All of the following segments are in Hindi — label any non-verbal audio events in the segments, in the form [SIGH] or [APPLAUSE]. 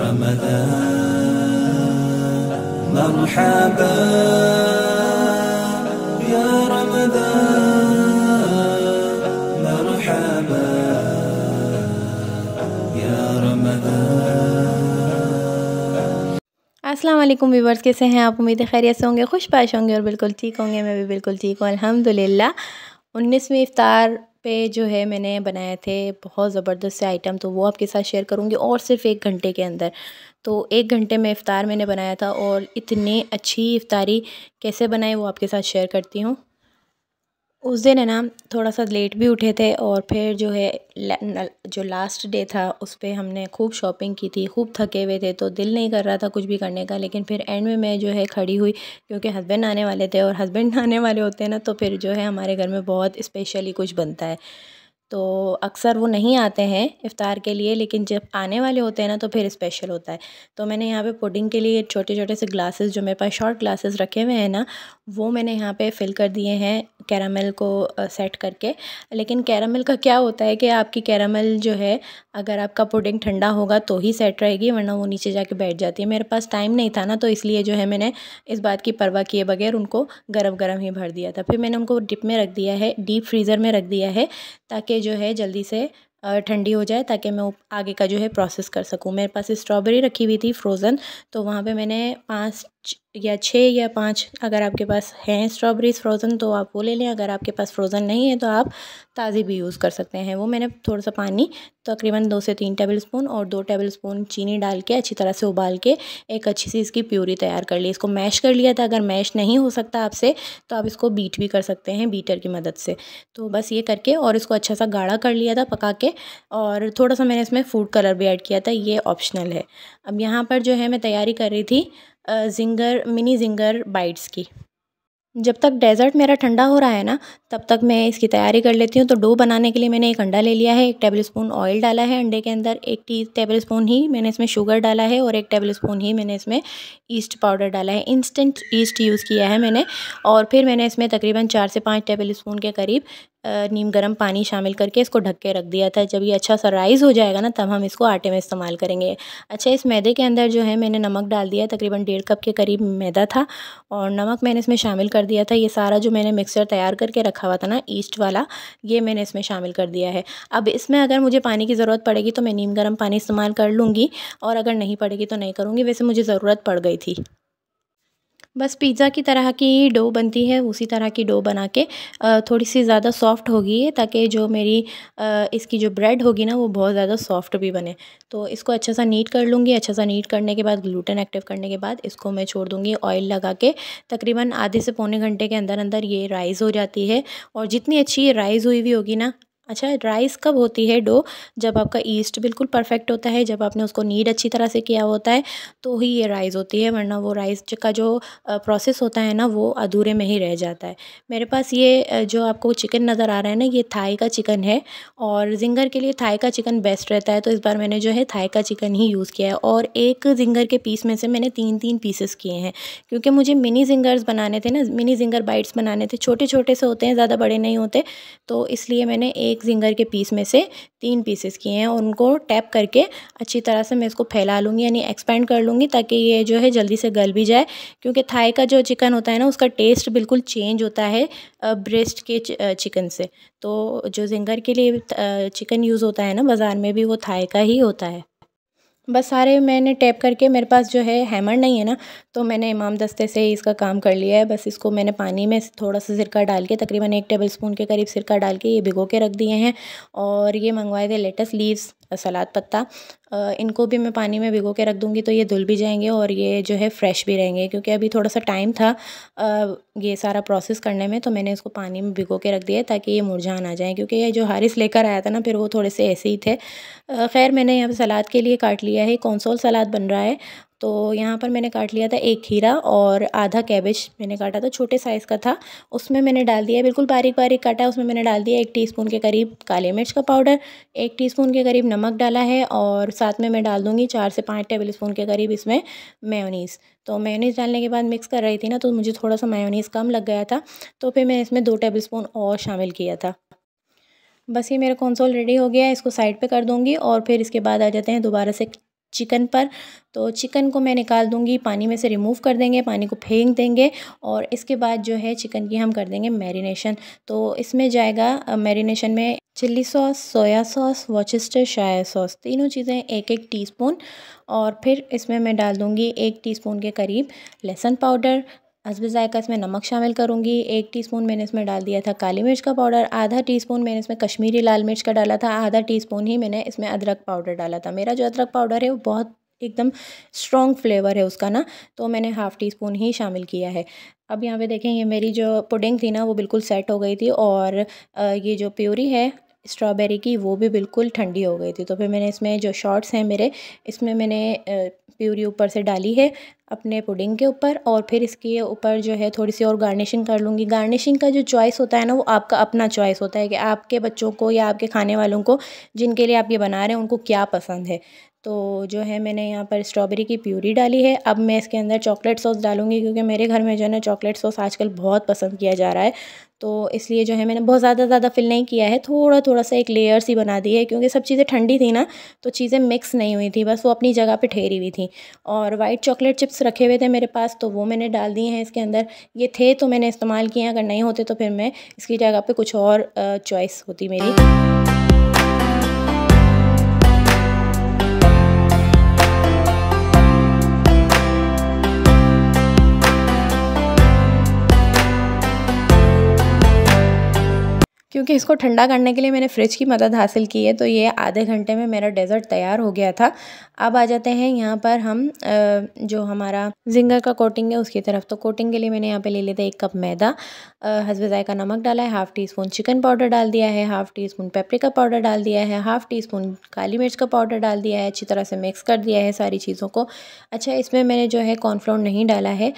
رمضان مرحبا يا رمضان مرحبا يا رمضان अस्सलाम वालेकुम व्यूवर्स कैसे हैं आप उम्मीद है खैरियत से होंगे खुश पाश होंगे और बिल्कुल ठीक होंगे मैं भी बिल्कुल ठीक हूँ अल्हम्दुलिल्लाह उन्नीसवें इफ्तार पे जो है मैंने बनाए थे बहुत ज़बरदस्त से आइटम तो वो आपके साथ शेयर करूँगी और सिर्फ एक घंटे के अंदर तो एक घंटे में इफ़ार मैंने बनाया था और इतनी अच्छी इफ़ारी कैसे बनाई वो आपके साथ शेयर करती हूँ उस दिन है ना थोड़ा सा लेट भी उठे थे और फिर जो है जो लास्ट डे था उस पर हमने खूब शॉपिंग की थी खूब थके हुए थे तो दिल नहीं कर रहा था कुछ भी करने का लेकिन फिर एंड में मैं जो है खड़ी हुई क्योंकि हस्बैंड आने वाले थे और हस्बैंड [LAUGHS] आने वाले होते हैं ना तो फिर जो है हमारे घर में बहुत स्पेशली कुछ बनता है तो अक्सर वो नहीं आते हैं इफ़ार के लिए लेकिन जब आने वाले होते हैं ना तो फिर स्पेशल होता है तो मैंने यहाँ पे पुडिंग के लिए छोटे छोटे से ग्लासेस जो मेरे पास शॉर्ट ग्लासेस रखे हुए हैं ना वो मैंने यहाँ पे फिल कर दिए हैं कैरामल को सेट करके लेकिन कैरामल का क्या होता है कि आपकी कैरामल जो है अगर आपका पुडिंग ठंडा होगा तो ही सेट रहेगी वरना वो नीचे जाके बैठ जाती है मेरे पास टाइम नहीं था ना तो इसलिए जो है मैंने इस बात की परवाह किए बगैर उनको गर्म गर्म ही भर दिया था फिर मैंने उनको डिप में रख दिया है डीप फ्रीज़र में रख दिया है ताकि जो है जल्दी से ठंडी हो जाए ताकि मैं आगे का जो है प्रोसेस कर सकूं मेरे पास स्ट्रॉबेरी रखी हुई थी फ्रोज़न तो वहाँ पे मैंने पाँच या छः या पाँच अगर आपके पास हैं स्ट्रॉबेरीज़ फ्रोज़न तो आप वो ले लें अगर आपके पास फ्रोज़न नहीं है तो आप ताज़ी भी यूज़ कर सकते हैं वो मैंने थोड़ा सा पानी तकरीबन दो से तीन टेबल स्पून और दो टेबल स्पून चीनी डाल के अच्छी तरह से उबाल के एक अच्छी सी इसकी प्यूरी तैयार कर ली इसको मैश कर लिया था अगर मैश नहीं हो सकता आपसे तो आप इसको बीट भी कर सकते हैं बीटर की मदद से तो बस ये करके और इसको अच्छा सा गाढ़ा कर लिया था पका के और थोड़ा सा मैंने इसमें फूड कलर भी ऐड किया था ये ऑप्शनल है अब यहाँ पर जो है मैं तैयारी कर रही थी जिंगर मिनी जिंगर बाइट्स की जब तक डेज़र्ट मेरा ठंडा हो रहा है ना तब तक मैं इसकी तैयारी कर लेती हूँ तो डो बनाने के लिए मैंने एक अंडा ले लिया है एक टेबल स्पून ऑयल डाला है अंडे के अंदर एक टी टेबल स्पून ही मैंने इसमें शुगर डाला है और एक टेबल स्पून ही मैंने इसमें ईस्ट पाउडर डाला है इंस्टेंट ईस्ट यूज़ किया है मैंने और फिर मैंने इसमें तकरीबन चार से पाँच टेबल स्पून के करीब नीम गर्म पानी शामिल करके इसको ढक के रख दिया था जब ये अच्छा सा राइज हो जाएगा ना तब हम इसको आटे में इस्तेमाल करेंगे अच्छा इस मैदे के अंदर जो है मैंने नमक डाल दिया तकरीबन डेढ़ कप के करीब मैदा था और नमक मैंने इसमें शामिल कर दिया था ये सारा जो मैंने मिक्सचर तैयार करके रखा हुआ था ना ईस्ट वाला ये मैंने इसमें शामिल कर दिया है अब इसमें अगर मुझे पानी की ज़रूरत पड़ेगी तो मैं नीम गर्म पानी इस्तेमाल कर लूँगी और अगर नहीं पड़ेगी तो नहीं करूँगी वैसे मुझे ज़रूरत पड़ गई थी बस पिज़्ज़ा की तरह की डो बनती है उसी तरह की डो बना के थोड़ी सी ज़्यादा सॉफ्ट होगी है ताकि जो मेरी इसकी जो ब्रेड होगी ना वो बहुत ज़्यादा सॉफ्ट भी बने तो इसको अच्छा सा नीट कर लूँगी अच्छा सा नीट करने के बाद ग्लूटेन एक्टिव करने के बाद इसको मैं छोड़ दूँगी ऑयल लगा के तकरीबन आधे से पौने घंटे के अंदर अंदर ये राइज़ हो जाती है और जितनी अच्छी ये राइज़ हुई हुई होगी ना अच्छा राइस कब होती है डो जब आपका ईस्ट बिल्कुल परफेक्ट होता है जब आपने उसको नीड अच्छी तरह से किया होता है तो ही ये राइस होती है वरना वो राइस का जो प्रोसेस होता है ना वो अधूरे में ही रह जाता है मेरे पास ये जो आपको चिकन नज़र आ रहा है ना ये थाई का चिकन है और जिंगर के लिए थाई का चिकन बेस्ट रहता है तो इस बार मैंने जो है थाई का चिकन ही यूज़ किया है और एक जिंगर के पीस में से मैंने तीन तीन पीसेस किए हैं क्योंकि मुझे मिनी जिंगर्स बनाने थे ना मिनी जिंगर बाइट्स बनाने थे छोटे छोटे से होते हैं ज़्यादा बड़े नहीं होते तो इसलिए मैंने एक एक जिंगर के पीस में से तीन पीसेस किए हैं और उनको टैप करके अच्छी तरह से मैं इसको फैला लूँगी यानी एक्सपेंड कर लूँगी ताकि ये जो है जल्दी से गल भी जाए क्योंकि थाई का जो चिकन होता है ना उसका टेस्ट बिल्कुल चेंज होता है ब्रेस्ट के चिकन से तो जो जिंगर के लिए चिकन यूज़ होता है ना बाज़ार में भी वो थाई का ही होता है बस सारे मैंने टैप करके मेरे पास जो है हैमर नहीं है ना तो मैंने इमाम दस्ते से इसका काम कर लिया है बस इसको मैंने पानी में थोड़ा सा सिरका डाल के तकरीबन एक टेबल स्पून के करीब सिरका डाल के ये भिगो के रख दिए हैं और ये मंगवाए थे लेटस लीव्स सलाद पत्ता इनको भी मैं पानी में भिगो के रख दूँगी तो ये धुल भी जाएंगे और ये जो है फ्रेश भी रहेंगे क्योंकि अभी थोड़ा सा टाइम था ये सारा प्रोसेस करने में तो मैंने इसको पानी में भिगो के रख दिया ताकि ये मुरझा ना जाए क्योंकि ये जो हारिस लेकर आया था ना फिर वो थोड़े से ऐसे ही थे खैर मैंने यहाँ पर सलाद के लिए काट लिया है कौनसोल सलाद बन रहा है तो यहाँ पर मैंने काट लिया था एक खीरा और आधा कैबेज मैंने काटा था छोटे साइज़ का था उसमें मैंने डाल दिया बिल्कुल बारीक बारीक काटा उसमें मैंने डाल दिया एक टीस्पून के करीब काली मिर्च का पाउडर एक टीस्पून के करीब नमक डाला है और साथ में मैं डाल दूँगी चार से पाँच टेबल स्पून के करीब इसमें मेयोनीज़ तो मेयोनीज़ डालने के बाद मिक्स कर रही थी ना तो मुझे थोड़ा सा मेयोनीज़ कम लग गया था तो फिर मैंने इसमें दो टेबल स्पून और शामिल किया था बस ये मेरा कौनसोल रेडी हो गया है इसको साइड पे कर दूँगी और फिर इसके बाद आ जाते हैं दोबारा से चिकन पर तो चिकन को मैं निकाल दूँगी पानी में से रिमूव कर देंगे पानी को फेंक देंगे और इसके बाद जो है चिकन की हम कर देंगे मैरिनेशन तो इसमें जाएगा मैरिनेशन में chilli sauce soya sauce Worcestershire sauce तीनों चीज़ें एक एक टीस्पून और फिर इसमें मैं डाल दूँगी एक टीस्पून के करीब लहसुन पाउडर हसब ज़ायका इसमें नमक शामिल करूँगी एक टीस्पून मैंने इसमें डाल दिया था काली मिर्च का पाउडर आधा टीस्पून मैंने इसमें कश्मीरी लाल मिर्च का डाला था आधा टीस्पून ही मैंने इसमें अदरक पाउडर डाला था मेरा जो अदरक पाउडर है वो बहुत एकदम स्ट्रॉन्ग फ्लेवर है उसका ना तो मैंने हाफ़ टी स्पून ही शामिल किया है अब यहाँ पे देखें ये मेरी जो पुडिंग थी ना वो बिल्कुल सेट हो गई थी और ये जो प्योरी है स्ट्रॉबेरी की वो भी बिल्कुल ठंडी हो गई थी तो फिर मैंने इसमें जो शॉर्ट्स हैं मेरे इसमें मैंने प्यूरी ऊपर से डाली है अपने पुडिंग के ऊपर और फिर इसके ऊपर जो है थोड़ी सी और गार्निशिंग कर लूँगी गार्निशिंग का जो चॉइस होता है ना वो आपका अपना चॉइस होता है कि आपके बच्चों को या आपके खाने वालों को जिनके लिए आप ये बना रहे हैं उनको क्या पसंद है तो जो है मैंने यहाँ पर स्ट्रॉबेरी की प्यूरी डाली है अब मैं इसके अंदर चॉकलेट सॉस डालूंगी क्योंकि मेरे घर में जो है ना चॉकलेट सॉस आजकल बहुत पसंद किया जा रहा है तो इसलिए जो है मैंने बहुत ज़्यादा ज़्यादा फिल नहीं किया है थोड़ा थोड़ा सा एक लेयर सी बना दी है क्योंकि सब चीज़ें ठंडी थी ना तो चीज़ें मिक्स नहीं हुई थी बस वो अपनी जगह पे ठहरी हुई थी और वाइट चॉकलेट चिप्स रखे हुए थे मेरे पास तो वो मैंने डाल दिए हैं इसके अंदर ये थे तो मैंने इस्तेमाल किए अगर नहीं होते तो फिर मैं इसकी जगह पर कुछ और चॉइस होती मेरी क्योंकि इसको ठंडा करने के लिए मैंने फ्रिज की मदद हासिल की है तो ये आधे घंटे में मेरा डेज़र्ट तैयार हो गया था अब आ जाते हैं यहाँ पर हम जो हमारा जिंगर का कोटिंग है उसकी तरफ तो कोटिंग के लिए मैंने यहाँ पे ले लिया था एक कप मैदा हसबे का नमक डाला है half teaspoon chicken powder डाल दिया है half teaspoon paprika powder डाल दिया है हाफ़ टी स्पून काली मिर्च का पाउडर डाल दिया है अच्छी तरह से मिक्स कर दिया है सारी चीज़ों को अच्छा इसमें मैंने जो है कॉर्नफ्लोर नहीं डाला है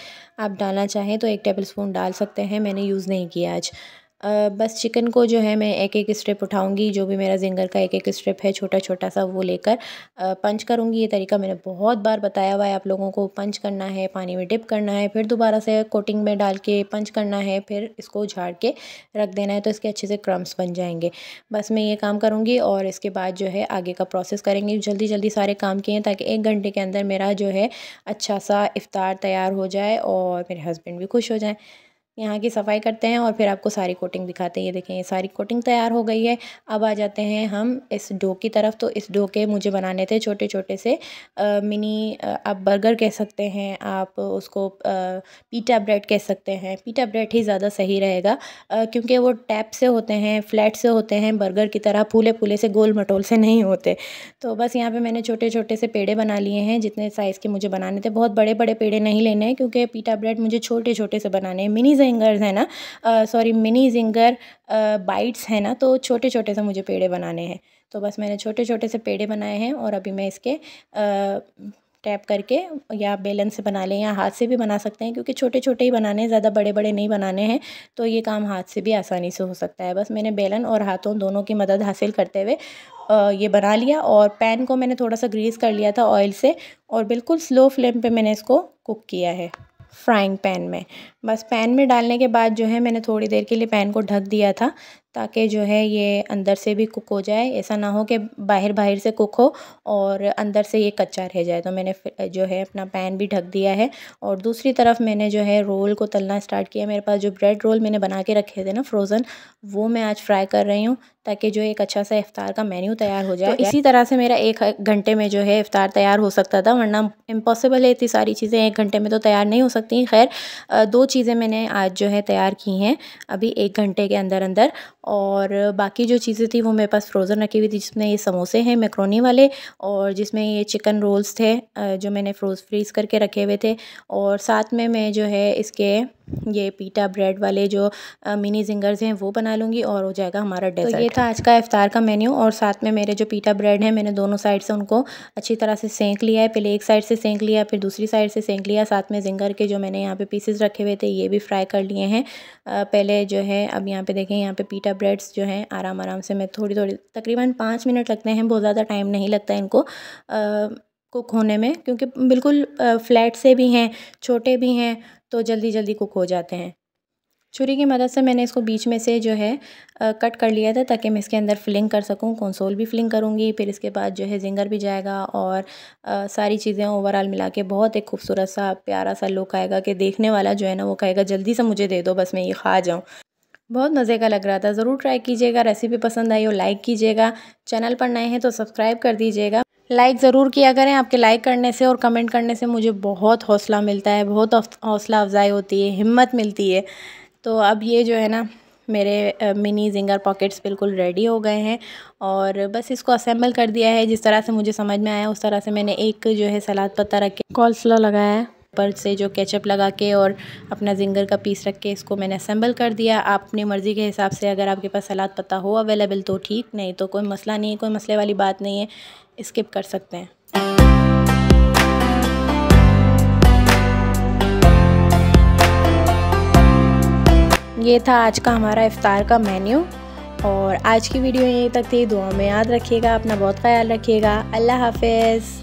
आप डालना चाहें तो एक टेबल स्पून डाल सकते हैं मैंने यूज़ नहीं किया आज बस चिकन को जो है मैं एक एक स्ट्रिप उठाऊंगी जो भी मेरा जिंगर का एक एक स्ट्रिप है छोटा छोटा सा वो लेकर पंच करूंगी ये तरीका मैंने बहुत बार बताया हुआ है आप लोगों को पंच करना है पानी में डिप करना है फिर दोबारा से कोटिंग में डाल के पंच करना है फिर इसको झाड़ के रख देना है तो इसके अच्छे से क्रम्स बन जाएंगे बस मैं ये काम करूँगी और इसके बाद जो है आगे का प्रोसेस करेंगे जल्दी जल्दी सारे काम किए ताकि एक घंटे के अंदर मेरा जो है अच्छा सा इफ़ार तैयार हो जाए और मेरे हस्बैंड भी खुश हो जाएँ यहाँ की सफाई करते हैं और फिर आपको सारी कोटिंग दिखाते हैं ये देखें ये सारी कोटिंग तैयार हो गई है अब आ जाते हैं हम इस डो की तरफ तो इस डो के मुझे बनाने थे छोटे छोटे से आ, मिनी आप बर्गर कह सकते हैं आप उसको आ, पीटा ब्रेड कह सकते हैं पीटा ब्रेड ही ज़्यादा सही रहेगा क्योंकि वो टैप से होते हैं फ्लैट से होते हैं बर्गर की तरह फूले फूले से गोल मटोल से नहीं होते तो बस यहाँ पर मैंने छोटे छोटे से पेड़े बना लिए हैं जितने साइज़ के मुझे बनाने थे बहुत बड़े बड़े पेड़े नहीं लेने हैं क्योंकि पीटा ब्रेड मुझे छोटे छोटे से बनाने हैं मिनी जिंगर्स हैं ना सॉरी मिनी जिंगर बाइट्स हैं ना तो छोटे छोटे से मुझे पेड़े बनाने हैं तो बस मैंने छोटे छोटे से पेड़े बनाए हैं और अभी मैं इसके टैप करके या बेलन से बना लें या हाथ से भी बना सकते हैं क्योंकि छोटे छोटे ही बनाने हैं ज़्यादा बड़े बड़े नहीं बनाने हैं तो ये काम हाथ से भी आसानी से हो सकता है बस मैंने बेलन और हाथों दोनों की मदद हासिल करते हुए ये बना लिया और पैन को मैंने थोड़ा सा ग्रीस कर लिया था ऑयल से और बिल्कुल स्लो फ्लेम पर मैंने इसको कुक किया है फ्राइंग पैन में बस पैन में डालने के बाद जो है मैंने थोड़ी देर के लिए पैन को ढक दिया था ताकि जो है ये अंदर से भी कुक हो जाए ऐसा ना हो कि बाहर बाहर से कुक हो और अंदर से ये कच्चा रह जाए तो मैंने जो है अपना पैन भी ढक दिया है और दूसरी तरफ मैंने जो है रोल को तलना स्टार्ट किया मेरे पास जो ब्रेड रोल मैंने बना के रखे थे ना फ्रोज़न वो मैं आज फ्राई कर रही हूँ ताकि जो एक अच्छा सा इफ़ार का मेन्यू तैयार हो जाए तो इसी तरह से मेरा एक घंटे में जो है इफ़ार तैयार हो सकता था वरना इम्पॉसिबल है इतनी सारी चीज़ें एक घंटे में तो तैयार नहीं हो सकती खैर दो चीज़ें मैंने आज जो है तैयार की हैं अभी एक घंटे के अंदर अंदर और बाकी जो चीज़ें थी वो मेरे पास फ्रोज़न रखी हुई थी जिसमें ये समोसे हैं मैक्रोनी वाले और जिसमें ये चिकन रोल्स थे जो मैंने फ्रोज़ फ्रीज़ करके रखे हुए थे और साथ में मैं जो है इसके ये पीटा ब्रेड वाले जो मिनी जिंगर्स हैं वो बना लूँगी और हो जाएगा हमारा तो डेजर्ट तो ये था आज का इफ्तार का मेन्यू और साथ में मेरे जो पीटा ब्रेड हैं मैंने दोनों साइड से उनको अच्छी तरह से सेंक लिया है पहले एक साइड से सेंक लिया फिर दूसरी साइड से सेंक लिया साथ में जिंगर के जो मैंने यहाँ पे पीसेस रखे हुए थे ये भी फ्राई कर लिए हैं पहले जो है अब यहाँ पे देखें यहाँ पे पीटा ब्रेड्स जो हैं आराम आराम से मैं थोड़ी थोड़ी तकरीबन पाँच मिनट लगते हैं बहुत ज़्यादा टाइम नहीं लगता इनको कुक होने में क्योंकि बिल्कुल फ्लैट से भी हैं छोटे भी हैं तो जल्दी जल्दी कुक हो जाते हैं छुरी की मदद से मैंने इसको बीच में से जो है आ, कट कर लिया था ताकि मैं इसके अंदर फिलिंग कर सकूं कंसोल भी फिलिंग करूंगी फिर इसके बाद जो है जिंगर भी जाएगा और आ, सारी चीज़ें ओवरऑल मिला के बहुत एक खूबसूरत सा प्यारा सा लुक आएगा कि देखने वाला जो है ना वो कहेगा जल्दी से मुझे दे दो बस मैं ये खा जाऊँ बहुत मज़े का लग रहा था ज़रूर ट्राई कीजिएगा रेसिपी पसंद आई हो लाइक कीजिएगा चैनल पर नए हैं तो सब्सक्राइब कर दीजिएगा लाइक ज़रूर किया करें आपके लाइक करने से और कमेंट करने से मुझे बहुत हौसला मिलता है बहुत हौसला अफजाई होती है हिम्मत मिलती है तो अब ये जो है ना मेरे मिनी जिंगर पॉकेट्स बिल्कुल रेडी हो गए हैं और बस इसको असेंबल कर दिया है जिस तरह से मुझे समझ में आया उस तरह से मैंने एक जो है सलाद पत्ता रख के लगाया है ऊपर से जो केचप लगा के और अपना जिंगर का पीस रख के इसको मैंने असम्बल कर दिया आप अपनी मर्ज़ी के हिसाब से अगर आपके पास सलाद पता हो अवेलेबल तो ठीक नहीं तो कोई मसला नहीं है कोई मसले वाली बात नहीं है स्किप कर सकते हैं ये था आज का हमारा इफ़ार का मेन्यू और आज की वीडियो यहीं तक थी दुआ में याद रखिएगा अपना बहुत ख्याल रखिएगा अल्लाह हाफिज़